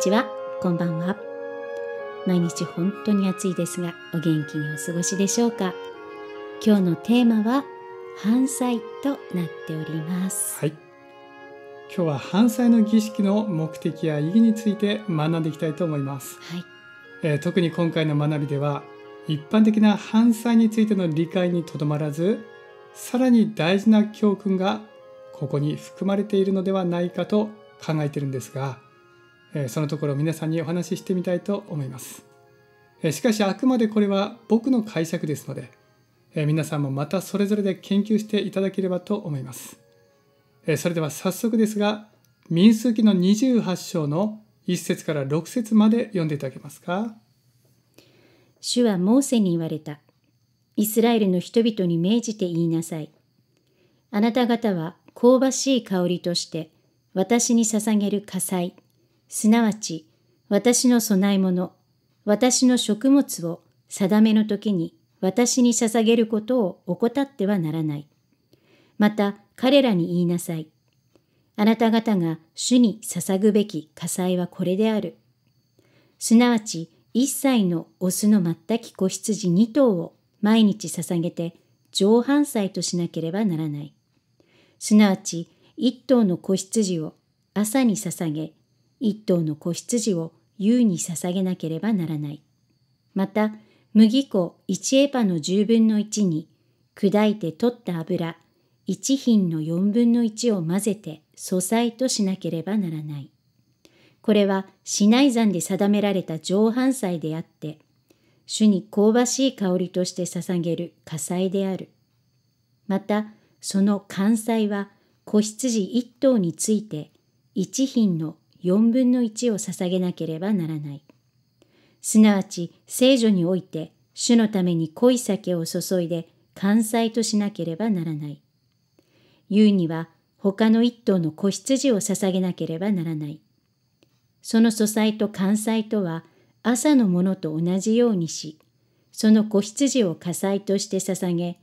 ちは、こんばんは。毎日本当に暑いですが、お元気にお過ごしでしょうか。今日のテーマは、反祭となっております。はい。今日は反祭の儀式の目的や意義について学んでいきたいと思います。はい。えー、特に今回の学びでは、一般的な反祭についての理解にとどまらず、さらに大事な教訓がここに含まれているのではないかと考えてるんですが、そのところ皆さんにお話ししてみたいと思います。しかしあくまでこれは僕の解釈ですので、皆さんもまたそれぞれで研究していただければと思います。それでは早速ですが、民数記の28章の1節から6節まで読んでいただけますか。主はモーセに言われた。イスラエルの人々に命じて言いなさい。あなた方は香ばしい香りとして私に捧げる火災すなわち私の供え物、私の食物を定めの時に私に捧げることを怠ってはならない。また彼らに言いなさい。あなた方が主に捧ぐべき火災はこれである。すなわち一歳のオスの全き子羊2頭を毎日捧げて上半祭としなければならない。すなわち一頭の子羊を朝に捧げ一頭の子羊を優に捧げなければならない。また、麦粉一エパの十分の一に、砕いて取った油、一品の四分の一を混ぜて素材としなければならない。これは、市内山で定められた上半祭であって、主に香ばしい香りとして捧げる火災である。また、その関祭は、子羊一頭について、一品の4分の1を捧げなければならない。すなわち聖女において主のために濃い酒を注いで関済としなければならない。言うには他の一頭の子羊を捧げなければならない。その素材と関西とは朝のものと同じようにし、その子羊を火災として捧げ、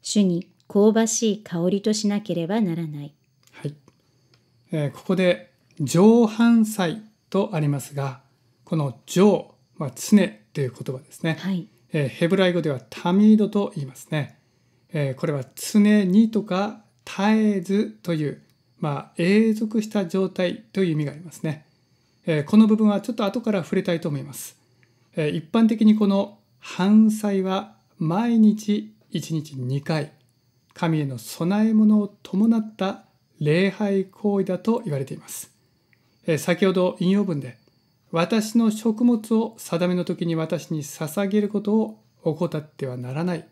主に香ばしい香りとしなければならない。はい。えー、ここで上半祭とありますがこの上は常という言葉ですね、はい、えー、ヘブライ語ではタミードと言いますね、えー、これは常にとか絶えずというまあ、永続した状態という意味がありますね、えー、この部分はちょっと後から触れたいと思います、え一般的にこの半祭は毎日1日2回神への供え物を伴った礼拝行為だと言われています先ほど引用文で私の食物を定めの時に私に捧げることを怠ってはならない、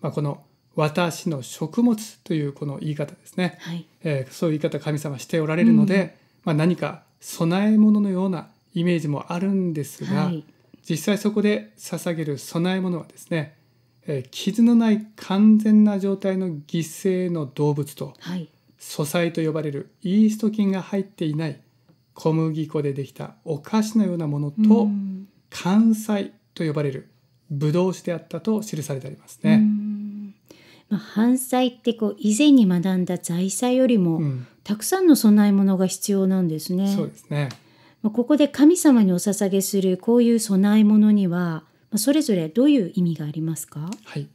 まあ、この私の食物というこの言い方ですね、はい、えー、そういう言い方神様しておられるので、うん、まあ、何か備え物のようなイメージもあるんですが、はい、実際そこで捧げる供え物はですね、えー、傷のない完全な状態の犠牲の動物と、はい、素材と呼ばれるイースト菌が入っていない小麦粉でできたお菓子のようなものと関西と呼ばれるぶどう酒であったと記されてありますね。まあ、犯罪ってこう以前に学んだ財産よりも、たくさんの供え物が必要なんですね。うん、そうですね。まあ、ここで神様にお捧げするこういう供え物には、まそれぞれどういう意味がありますか。はい。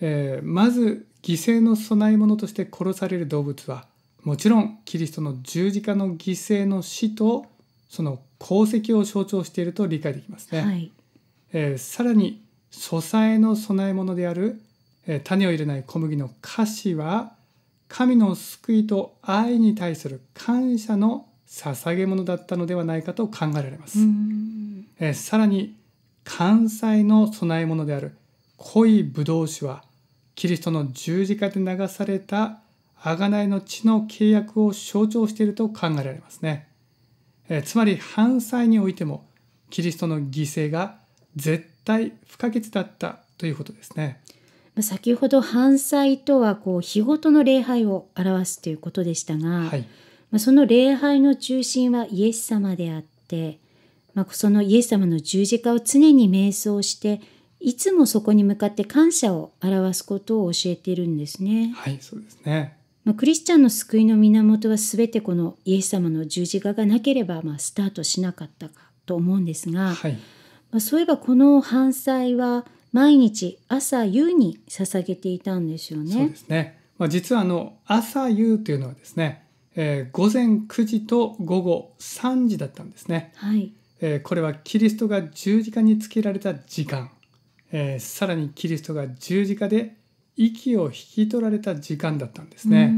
えー、まず犠牲の供え物として殺される動物はもちろんキリストの十字架の犠牲の死とその功績を象徴していると理解できますね。はい、えー、さらに素材の供え物である、えー、種を入れない小麦の菓子は神の救いと愛に対する感謝の捧げ物だったのではないかと考えられます。えー、さらに関西の供え物である濃いブドウ酒はキリストの十字架で流された贖いの血の契約を象徴していると考えられますね。えつまり犯罪においてもキリストの犠牲が絶対不可欠だったということですね。先ほど犯罪とはこう日ごとの礼拝を表すということでしたが、はい、まその礼拝の中心はイエス様であって、まあ、そのイエス様の十字架を常に瞑想していつもそこに向かって感謝を表すことを教えているんですね。はいそうですねまあ、クリスチャンの救いの源は全てこのイエス様の十字架がなければ、まあ、スタートしなかったかと思うんですが、はい、まあ、そういえばこの犯罪は毎日朝夕に捧げていたんですよね。そうですねまあ、実はあの朝夕というのはですね、えー、午前9時と午後3時だったんですね。はいえー、これはキリストが十字架につけられた時間、えー、さらにキリストが十字架で息を引き取られた時間だったんですね、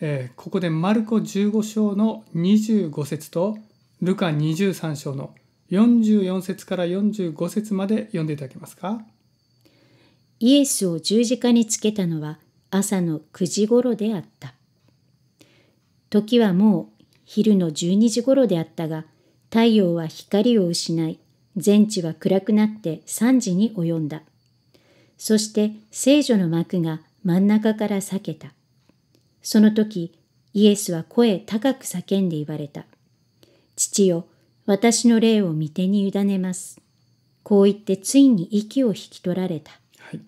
えー、ここでマルコ15章の25節とルカ23章の44節から45節まで読んでいただけますかイエスを十字架につけたのは朝の9時ごろであった時はもう昼の12時ごろであったが太陽は光を失い全地は暗くなって3時に及んだそして聖女の幕が真ん中から裂けた。その時、イエスは声高く叫んで言われた。父よ、私の霊を御手に委ねます。こう言ってついに息を引き取られた。はい、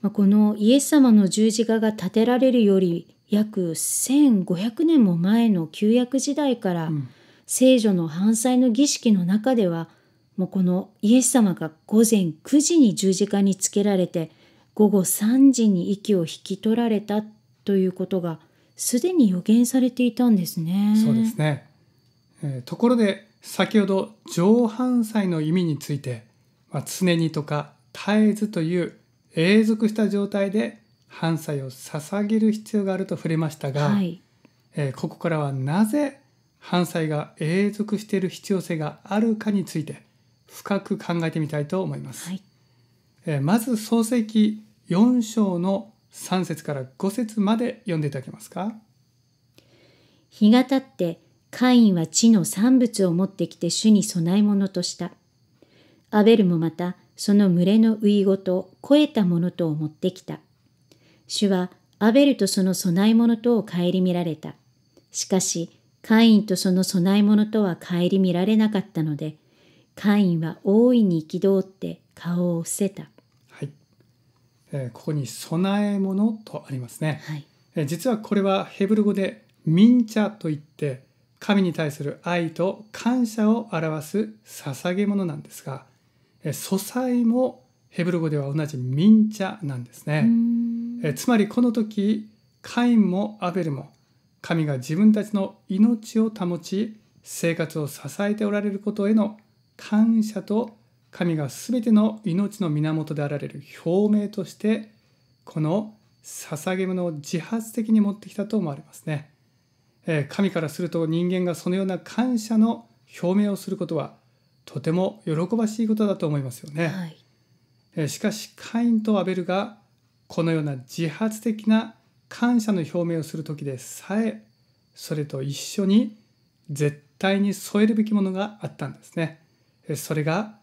まあ、このイエス様の十字架が建てられるより約1500年も前の旧約時代から、うん、聖女の犯罪の儀式の中ではもうこのイエス様が午前9時に十字架につけられて午後3時に息を引き取られたということがすでに予言されていたんですね。そうですね、えー、ところで先ほど上半祭の意味について、まあ、常にとか絶えずという永続した状態で半祭を捧げる必要があると触れましたが、はい、えー、ここからはなぜ犯罪が永続している必要性があるかについて深く考えてみたいと思います、はい、えー、まず漱石4章の3節から5節まで読んでいただけますか日がたってカインは地の産物を持ってきて主に供え物としたアベルもまたその群れの遺ごと肥えたものとを持ってきた主はアベルとその供え物とを顧みられたしかしカインとその供え物とは顧みられなかったのでカインは大いに憤って顔を伏せた。はい、えー、ここに備え物とありますね、はいえー、実はこれはヘブル語でミンチャと言って神に対する愛と感謝を表す捧げ物なんですが、えー、素材もヘブル語では同じミンチャなんですね、えー、つまりこの時カインもアベルも神が自分たちの命を保ち生活を支えておられることへの感謝と神が全ての命の源であられる表明としてこの捧げ物を自発的に持ってきたと思われますね。え神からすると人間がそのような感謝の表明をすることはとても喜ばしいことだと思いますよね。はい、えしかしカインとアベルがこのような自発的な感謝の表明をする時でさえそれと一緒に絶対に添えるべきものがあったんですね。それが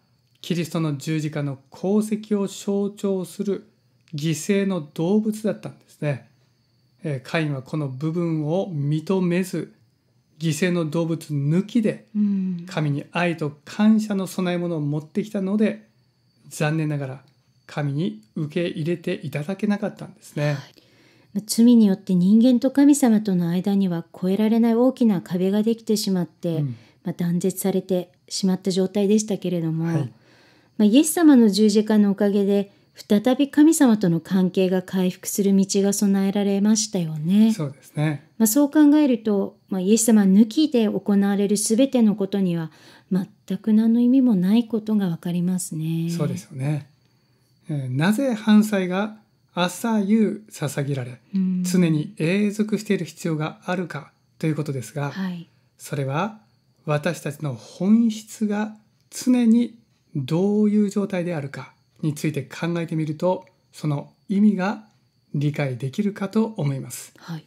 キリストの十字架の功績を象徴する犠牲の動物だったんですね。カインはこの部分を認めず犠牲の動物抜きで神に愛と感謝の供え物を持ってきたので残念ながら神に受け入れていただけなかったんですね。罪によって人間と神様との間には越えられない大きな壁ができてしまって、うん、まあ、断絶されてしまった状態でしたけれども、はい、まあ、イエス様の十字架のおかげで再び神様との関係が回復する道が備えられましたよね。そうですね。まあ、そう考えると、まあ、イエス様抜きで行われるすべてのことには全く何の意味もないことがわかりますね。そうですよね。えー、なぜ犯罪が朝夕捧げられ、うん、常に永続している必要があるかということですが、はい、それは私たちの本質が常にどういう状態であるかについて考えてみるとその意味が理解できるかと思います、はい、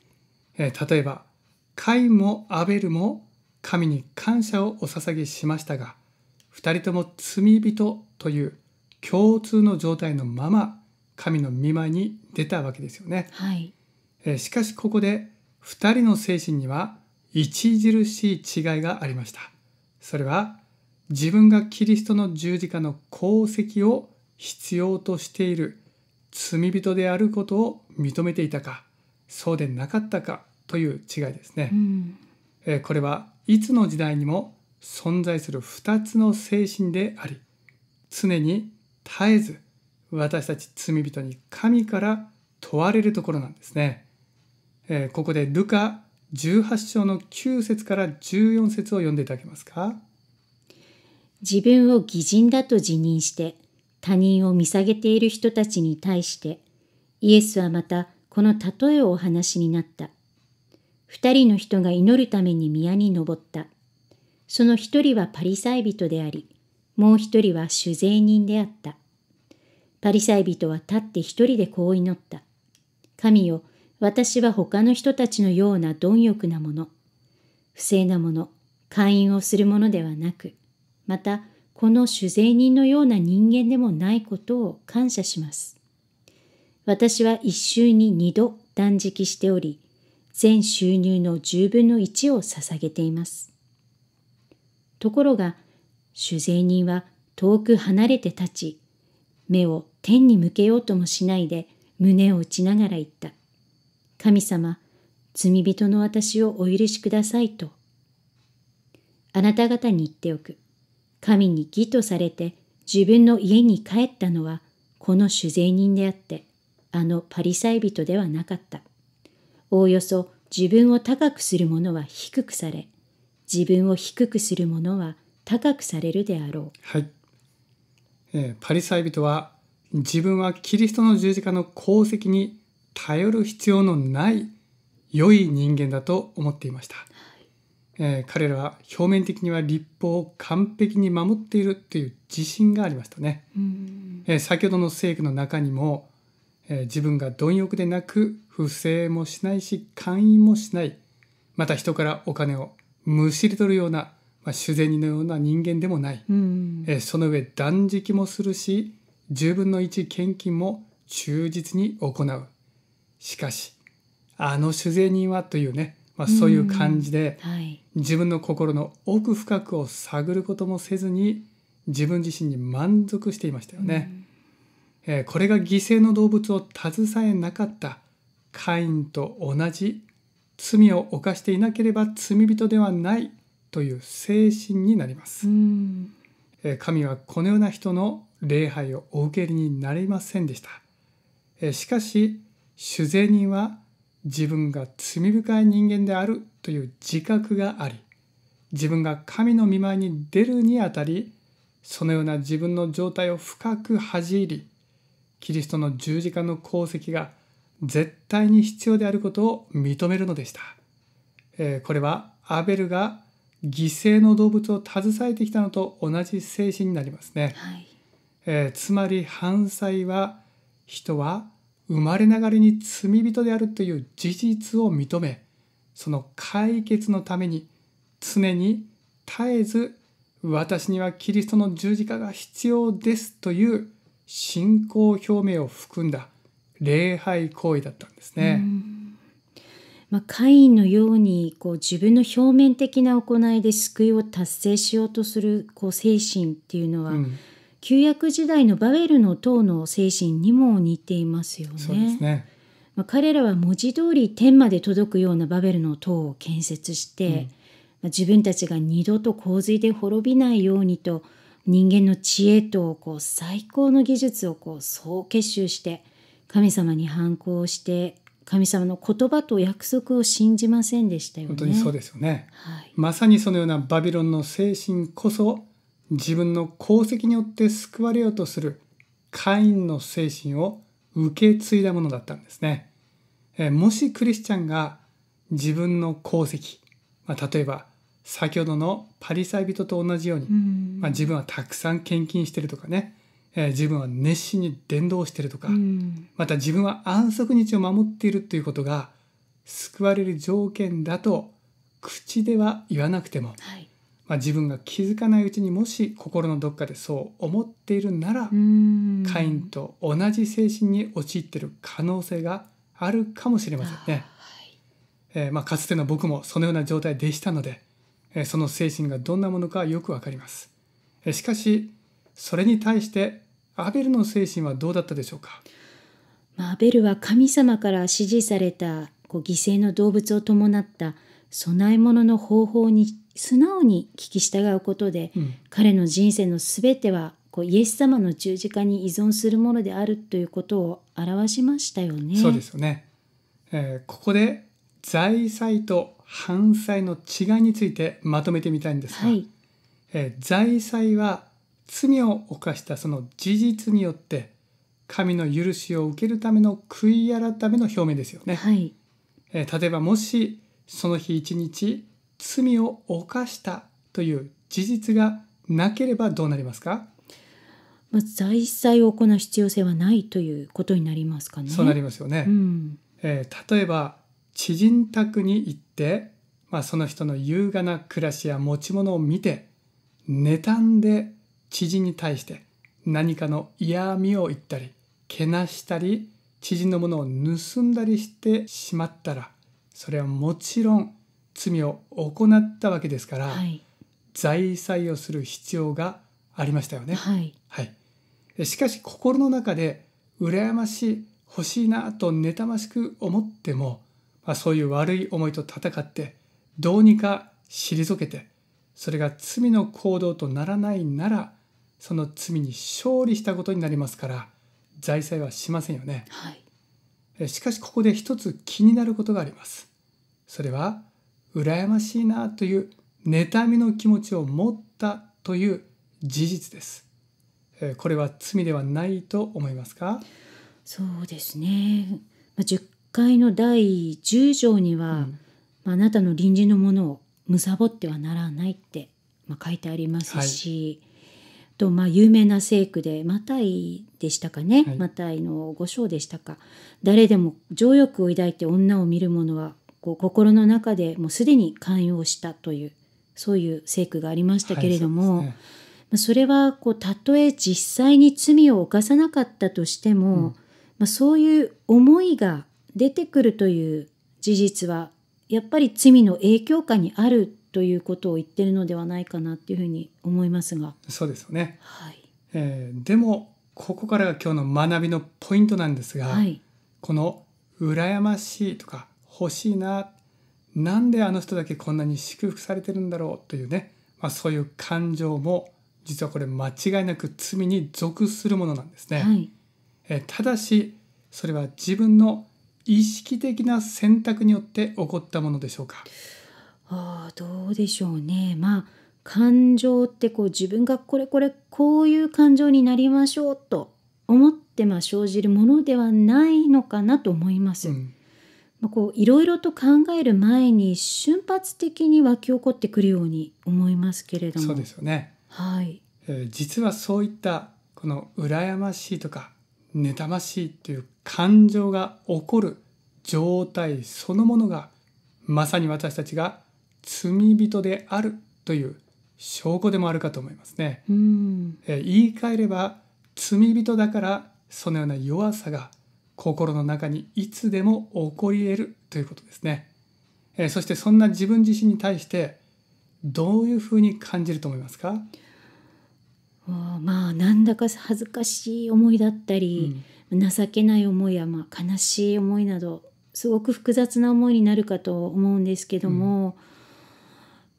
えー、例えばカイもアベルも神に感謝をお捧げしましたが2人とも罪人という共通の状態のまま神の見舞いに出たわけですよね、はい、えー、しかしここで2人の精神には著しい違いがありました。それは自分がキリストの十字架の功績を必要としている罪人であることを認めていたかそうでなかったかという違いですね。うん、えこれはいつの時代にも存在する2つの精神であり常に絶えず私たち罪人に神から問われるところなんですね。えここでルカ18章の9節から14節を読んでいただけますか自分を偽人だと自認して他人を見下げている人たちに対してイエスはまたこの例えをお話になった。二人の人が祈るために宮に登った。その一人はパリサイ人であり、もう一人は酒税人であった。パリサイ人は立って一人でこう祈った。神よ、私は他の人たちのような貪欲なもの、不正なもの、会員をするものではなく、また、この酒税人のような人間でもないことを感謝します。私は一週に二度断食しており、全収入の10分の一を捧げています。ところが、酒税人は遠く離れて立ち、目を天に向けようともしないで胸を打ちながら言った。神様、罪人の私をお許しくださいと。あなた方に言っておく。神に義とされて自分の家に帰ったのは、この酒税人であって、あのパリサイ人ではなかった。おおよそ自分を高くする者は低くされ、自分を低くする者は高くされるであろう。はい。えー、パリサイ人は自分はキリストの十字架の功績に頼る必要のない良い人間だと思っていました、えー、彼らは表面的には立法を完璧に守っているという自信がありましたね、えー、先ほどの聖句の中にも、えー、自分が貪欲でなく不正もしないし勧誘もしないまた人からお金をむしり取るような、まあ、修善のような人間でもない、えー、その上断食もするし10分の1献金も忠実に行うしかしあの酒人はというね、まあ、そういう感じで、はい、自分の心の奥深くを探ることもせずに自分自身に満足していましたよね。えー、これが犠牲の動物を携えなかったカインと同じ罪を犯していなければ罪人ではないという精神になります。えー、神はこのような人の礼拝をお受けになりませんでした。えー、しかし主人は自分が罪深い人間であるという自覚があり自分が神の見舞いに出るにあたりそのような自分の状態を深く恥じ入りキリストの十字架の功績が絶対に必要であることを認めるのでした。えー、これはアベルが犠牲の動物を携えてきたのと同じ精神になりますね。はい、えー、つまり犯罪は人は生まれながらに罪人であるという事実を認めその解決のために常に絶えず私にはキリストの十字架が必要ですという信仰表明を含んだ礼拝行為だったんですね。まあ、カインのようにこう自分の表面的な行いで救いを達成しようとするこう精神っていうのは、うん旧約時代のバベルの塔の精神にも似ていますよね。そうですねまあ、彼らは文字通り天まで届くようなバベルの塔を建設して、うん、まあ、自分たちが二度と洪水で滅びないようにと人間の知恵とこう最高の技術をこう総結集して神様に反抗して神様の言葉と約束を信じませんでしたよね。本当にそうですよね、はい、まさにそのようなバビロンの精神こそ自分の功績によって救われようとするカインの精神を受け継いだものだったんですね。もしクリスチャンが自分の功績、まあ、例えば先ほどのパリサイ人と同じように、まあ、自分はたくさん献金してるとかね、えー、自分は熱心に伝道してるとか、また自分は安息日を守っているということが救われる条件だと口では言わなくても、はい、まあ、自分が気づかないうちにもし心のどっかでそう思っているならカインと同じ精神に陥っている可能性があるかもしれませんね。はいえー、まあ、かつての僕もそのような状態でしたので、えー、その精神がどんなものかよくわかります。えー、しかしそれに対してアベルの精神はどうだったでしょうか、まあ、アベルは神様から指示されたこう犠牲の動物を伴った供え物の方法に素直に聞き従うことで、うん、彼の人生の全てはこうイエス様の十字架に依存するものであるということを表しましたよね。そうですよね、えー、ここで財祭と犯罪の違いについてまとめてみたいんですが、はい、えー、財祭は罪を犯したその事実によって神の許しを受けるための悔い改めの表明ですよね。はい、えー、例えばもしその日一日罪を犯したという事実がなければどうなりますかまず財祭を行う必要性はないということになりますかね。そうなりますよね。うん、えー、例えば知人宅に行って、まあ、その人の優雅な暮らしや持ち物を見て妬んで知人に対して何かの嫌味を言ったりけなしたり知人のものを盗んだりしてしまったらそれはもちろん罪を行ったわけですから、はい、財祭をする必要がありましたよね。はい、はい、しかし心の中で羨ましい欲しいなと妬ましく思っても、まあ、そういう悪い思いと戦ってどうにか退けてそれが罪の行動とならないならその罪に勝利したことになりますから財政はしませんよね、はい、しかしここで一つ気になることがありますそれは羨ましいなという妬みの気持ちを持ったという事実です。これは罪ではないと思いますかそうですね。ま10回の第10条には、うんあなたの隣人のものを貪ってはならないって、まあ、書いてありますし、はい、とまあ有名な聖句でマタイでしたかね、はい、マタイの5章でしたか誰でも情欲を抱いて女を見る者はこう心の中でもうすでに寛容したというそういう聖句がありましたけれども、はいそね、それはこうたとえ実際に罪を犯さなかったとしても、うん、まあ、そういう思いが出てくるという事実はやっぱり罪の影響下にあるということを言ってるのではないかなっていうふうに思いますがそうですよね、はいえー、でもここからが今日の学びのポイントなんですが、はい、この「羨ましい」とか欲しいななんであの人だけこんなに祝福されてるんだろうというね、まあ、そういう感情も実はこれ間違いなく罪に属するものなんですね。はい、えただしそれは自分の意識的な選択によって起こったものでしょうかあどうでしょうね。まあ感情ってこう自分がこれこれこういう感情になりましょうと思ってまあ生じるものではないのかなと思います。うんまあ、こういろいろと考える前に瞬発的に湧き起こってくるように思いますけれどもそうですよね、はいえー、実はそういったこの羨ましいとか妬ましいという感情が起こる状態そのものがまさに私たちが罪人であるという証拠でもあるかと思いますね。うんえー、言い換えれば罪人だからそのような弱さが心の中にいつでも起こり得るということですね、えー、そしてそんな自分自身に対してどういうふうに感じると思いますかまあなんだか恥ずかしい思いだったり、うん、情けない思いや、まあ、悲しい思いなどすごく複雑な思いになるかと思うんですけども、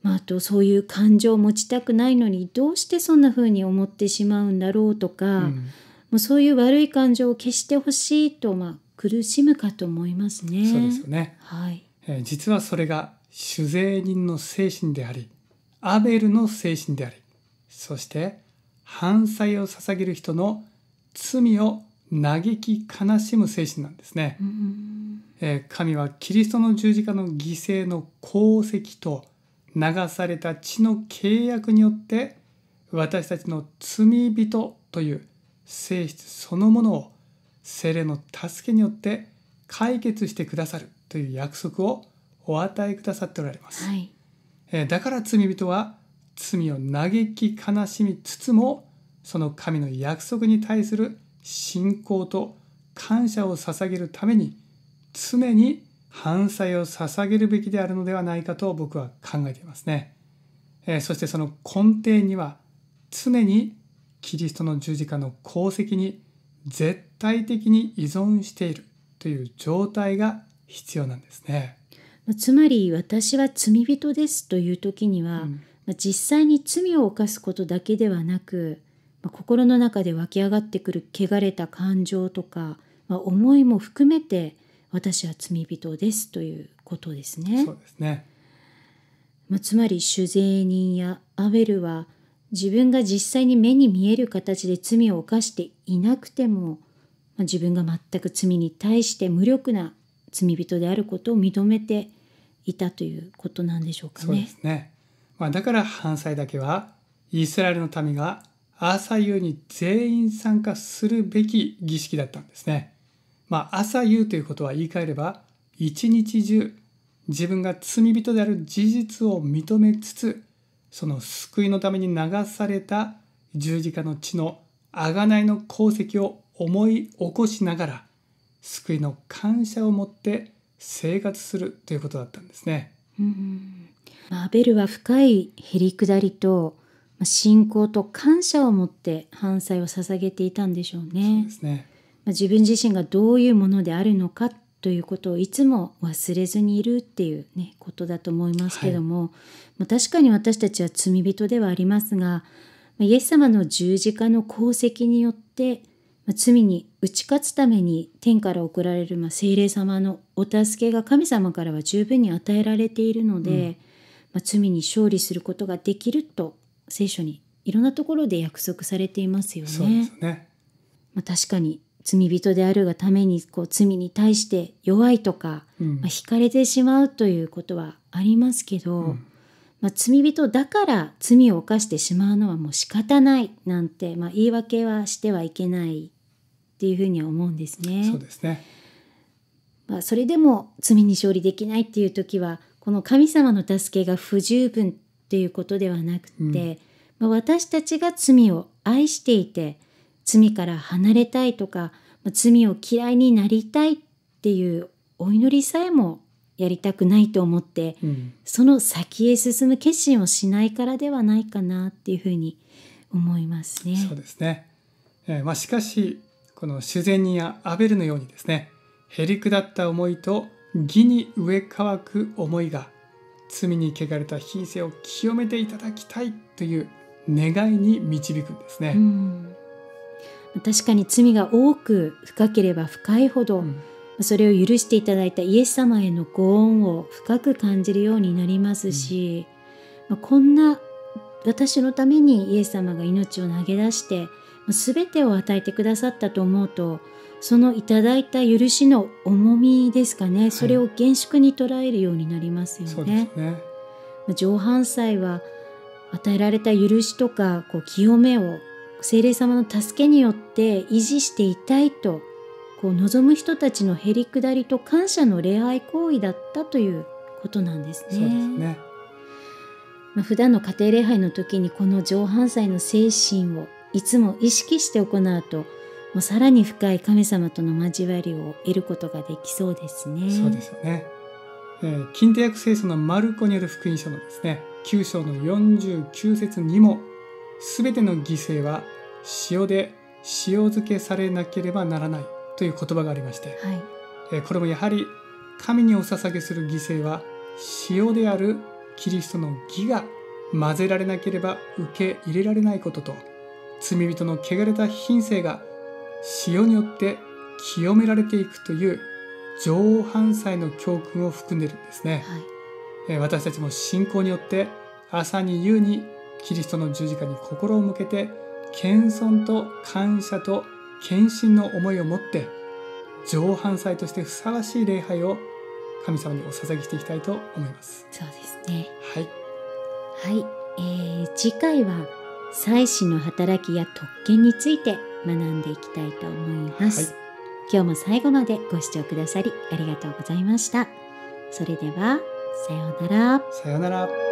うん、まあ、あとそういう感情を持ちたくないのにどうしてそんな風に思ってしまうんだろうとか、うんもうそういう悪い感情を消してほしいと、まあ、苦しむかと思いますね。そうですよね、はいえー、実はそれが主税人の精神でありアベルの精神でありそして犯罪を捧げる人の罪を嘆き悲しむ精神なんですね、えー、神はキリストの十字架の犠牲の功績と流された血の契約によって私たちの罪人という性質そのものを精霊の助けによって解決してくださるという約束をお与えくださっておられます、はい、えだから罪人は罪を嘆き悲しみつつもその神の約束に対する信仰と感謝を捧げるために常に反罪を捧げるべきであるのではないかと僕は考えていますね、えそしてその根底には常にキリストの十字架の功績に絶対的に依存しているという状態が必要なんですね。つまり私は罪人ですという時には、うん、実際に罪を犯すことだけではなく心の中で湧き上がってくる汚れた感情とか、まあ、思いも含めて私は罪人ですということですね。そうですねまあ、つまり酒税人やアベルは自分が実際に目に見える形で罪を犯していなくても、まあ、自分が全く罪に対して無力な罪人であることを認めていたということなんでしょうかね。そうですねまあ、だから犯罪だけはイスラエルの民が朝夕に全員参加するべき儀式だったんですね。まあ、朝夕ということは言い換えれば一日中自分が罪人である事実を認めつつその救いのために流された十字架の血の贖いの功績を思い起こしながら救いの感謝を持って生活するということだったんですね。うん、アベルは深いへりくだりと信仰と感謝を持って犯罪を捧げていたんでしょうね。そうねまあ、自分自身がどういうものであるのかっということをいつも忘れずにいるっていうねことだと思いますけども、はい、ま確かに私たちは罪人ではありますがイエス様の十字架の功績によって罪に打ち勝つために天から送られる、ま精霊様のお助けが神様からは十分に与えられているので、うん、まあ、罪に勝利することができると聖書にいろんなところで約束されていますよね。ねまあ、確かに罪人であるがためにこう罪に対して弱いとか、うん、まあ、惹かれてしまうということはありますけど、うん、まあ、罪人だから罪を犯してしまうのはもう仕方ないなんて、まあ、言い訳はしてはいけないっていうふうには思うんですね。そうですねまあ、それでも罪に勝利できないっていう時はこの神様の助けが不十分っていうことではなくて、うん、まあ、私たちが罪を愛していて罪から離れたいとかま罪を嫌いになりたいっていうお祈りさえもやりたくないと思って、うん、その先へ進む決心をしないからではないかなっていうふうに思いますね。そうですね、えー、まあ、しかしこの修善人やアベルのようにですねへりくだった思いと義に植えかわく思いが罪に汚れた品性を清めていただきたいという願いに導くんですね。うん確かに罪が多く深ければ深いほど、それを許していただいたイエス様へのご恩を深く感じるようになりますし、うん、こんな私のためにイエス様が命を投げ出して全てを与えてくださったと思うとそのいただいた許しの重みですかね、それを厳粛に捉えるようになりますよね。ね上半祭は与えられた許しとかこう清めを精霊様の助けによって維持していたいとこう望む人たちのへりくだりと感謝の礼拝行為だったということなんですね。そうですねまあ、普段の家庭礼拝の時にこの上半祭の精神をいつも意識して行うともうさらに深い神様との交わりを得ることができそうですね。そうですよね、えー、近代約聖書のマルコによる福音書のですね9章の49節にもすべての犠牲は塩で塩漬けされなければならないという言葉がありまして、はい、えこれもやはり神にお捧げする犠牲は塩であるキリストの義が混ぜられなければ受け入れられないことと罪人の汚れた品性が塩によって清められていくという上半祭の教訓を含んでいるんですね、はい、私たちも信仰によって朝に夕にキリストの十字架に心を向けて謙遜と感謝と献身の思いを持って上半祭としてふさわしい礼拝を神様にお捧げしていきたいと思いますそうですねはい、はいえー、次回は祭祀の働きや特権について学んでいきたいと思います、はい、今日も最後までご視聴くださりありがとうございましたそれではさようならさようなら